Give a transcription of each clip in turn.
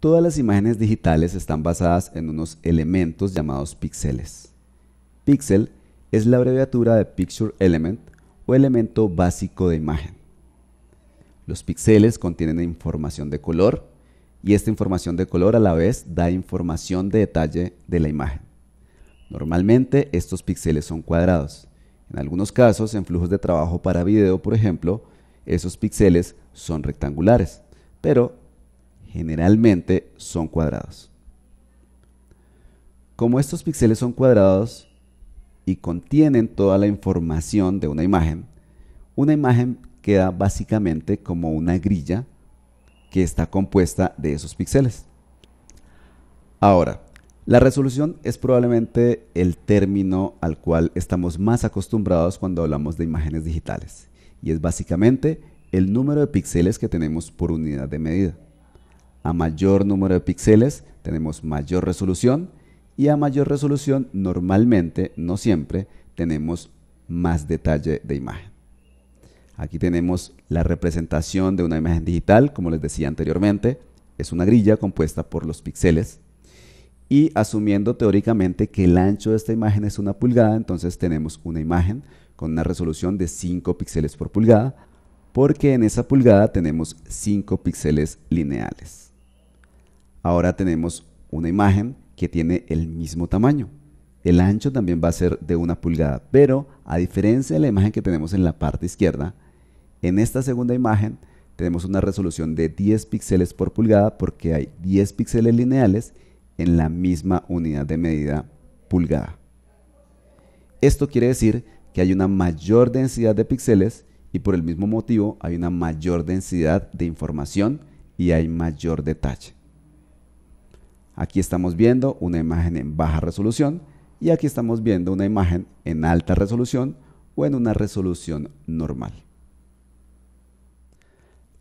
Todas las imágenes digitales están basadas en unos elementos llamados píxeles. Píxel es la abreviatura de Picture Element o elemento básico de imagen. Los píxeles contienen información de color y esta información de color a la vez da información de detalle de la imagen. Normalmente estos píxeles son cuadrados. En algunos casos, en flujos de trabajo para video, por ejemplo, esos píxeles son rectangulares, pero generalmente son cuadrados. Como estos píxeles son cuadrados y contienen toda la información de una imagen, una imagen queda básicamente como una grilla que está compuesta de esos píxeles. Ahora, la resolución es probablemente el término al cual estamos más acostumbrados cuando hablamos de imágenes digitales, y es básicamente el número de píxeles que tenemos por unidad de medida. A mayor número de píxeles tenemos mayor resolución y a mayor resolución normalmente, no siempre, tenemos más detalle de imagen. Aquí tenemos la representación de una imagen digital, como les decía anteriormente, es una grilla compuesta por los píxeles. Y asumiendo teóricamente que el ancho de esta imagen es una pulgada, entonces tenemos una imagen con una resolución de 5 píxeles por pulgada, porque en esa pulgada tenemos 5 píxeles lineales ahora tenemos una imagen que tiene el mismo tamaño. El ancho también va a ser de una pulgada, pero a diferencia de la imagen que tenemos en la parte izquierda, en esta segunda imagen tenemos una resolución de 10 píxeles por pulgada porque hay 10 píxeles lineales en la misma unidad de medida pulgada. Esto quiere decir que hay una mayor densidad de píxeles y por el mismo motivo hay una mayor densidad de información y hay mayor detalle. Aquí estamos viendo una imagen en baja resolución y aquí estamos viendo una imagen en alta resolución o en una resolución normal.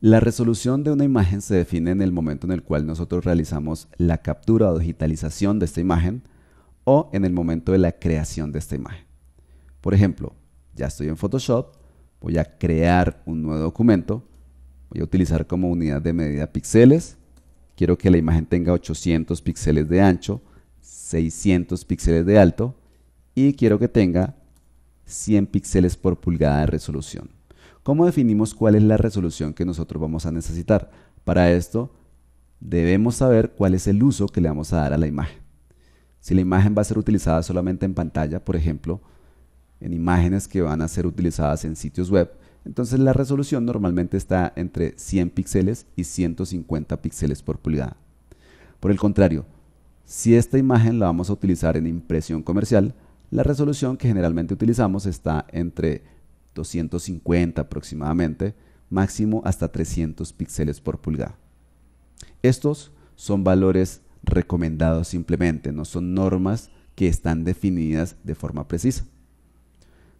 La resolución de una imagen se define en el momento en el cual nosotros realizamos la captura o digitalización de esta imagen o en el momento de la creación de esta imagen. Por ejemplo, ya estoy en Photoshop, voy a crear un nuevo documento, voy a utilizar como unidad de medida píxeles quiero que la imagen tenga 800 píxeles de ancho, 600 píxeles de alto y quiero que tenga 100 píxeles por pulgada de resolución. ¿Cómo definimos cuál es la resolución que nosotros vamos a necesitar? Para esto debemos saber cuál es el uso que le vamos a dar a la imagen. Si la imagen va a ser utilizada solamente en pantalla, por ejemplo, en imágenes que van a ser utilizadas en sitios web, entonces la resolución normalmente está entre 100 píxeles y 150 píxeles por pulgada. Por el contrario, si esta imagen la vamos a utilizar en impresión comercial, la resolución que generalmente utilizamos está entre 250 aproximadamente, máximo hasta 300 píxeles por pulgada. Estos son valores recomendados simplemente, no son normas que están definidas de forma precisa.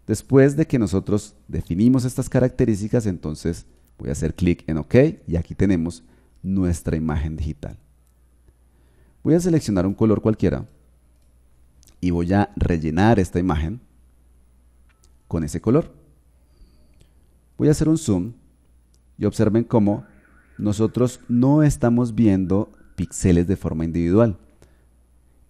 Después de que nosotros definimos estas características, entonces voy a hacer clic en OK y aquí tenemos nuestra imagen digital. Voy a seleccionar un color cualquiera y voy a rellenar esta imagen con ese color. Voy a hacer un zoom y observen cómo nosotros no estamos viendo píxeles de forma individual.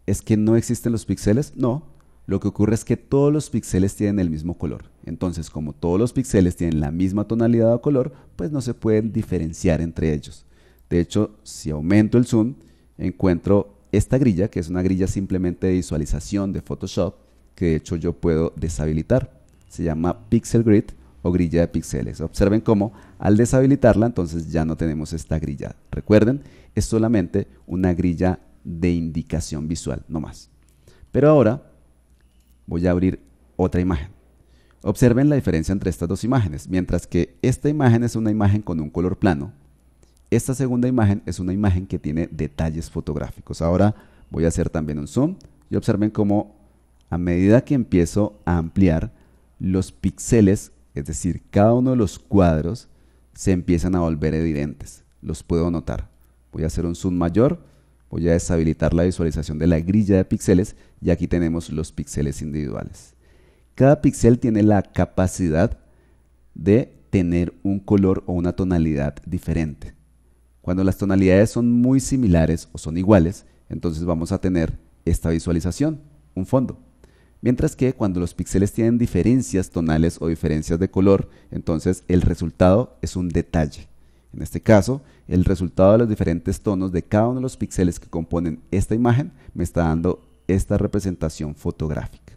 ¿Es que no existen los píxeles? No, lo que ocurre es que todos los píxeles tienen el mismo color. Entonces, como todos los píxeles tienen la misma tonalidad o color, pues no se pueden diferenciar entre ellos. De hecho, si aumento el zoom, encuentro esta grilla, que es una grilla simplemente de visualización de Photoshop, que de hecho yo puedo deshabilitar. Se llama Pixel Grid o grilla de píxeles. Observen cómo al deshabilitarla, entonces ya no tenemos esta grilla. Recuerden, es solamente una grilla de indicación visual, no más. Pero ahora Voy a abrir otra imagen. Observen la diferencia entre estas dos imágenes. Mientras que esta imagen es una imagen con un color plano, esta segunda imagen es una imagen que tiene detalles fotográficos. Ahora voy a hacer también un zoom y observen cómo a medida que empiezo a ampliar los píxeles, es decir, cada uno de los cuadros, se empiezan a volver evidentes. Los puedo notar. Voy a hacer un zoom mayor Voy pues a deshabilitar la visualización de la grilla de píxeles y aquí tenemos los píxeles individuales. Cada píxel tiene la capacidad de tener un color o una tonalidad diferente. Cuando las tonalidades son muy similares o son iguales, entonces vamos a tener esta visualización, un fondo. Mientras que cuando los píxeles tienen diferencias tonales o diferencias de color, entonces el resultado es un detalle. En este caso, el resultado de los diferentes tonos de cada uno de los píxeles que componen esta imagen me está dando esta representación fotográfica.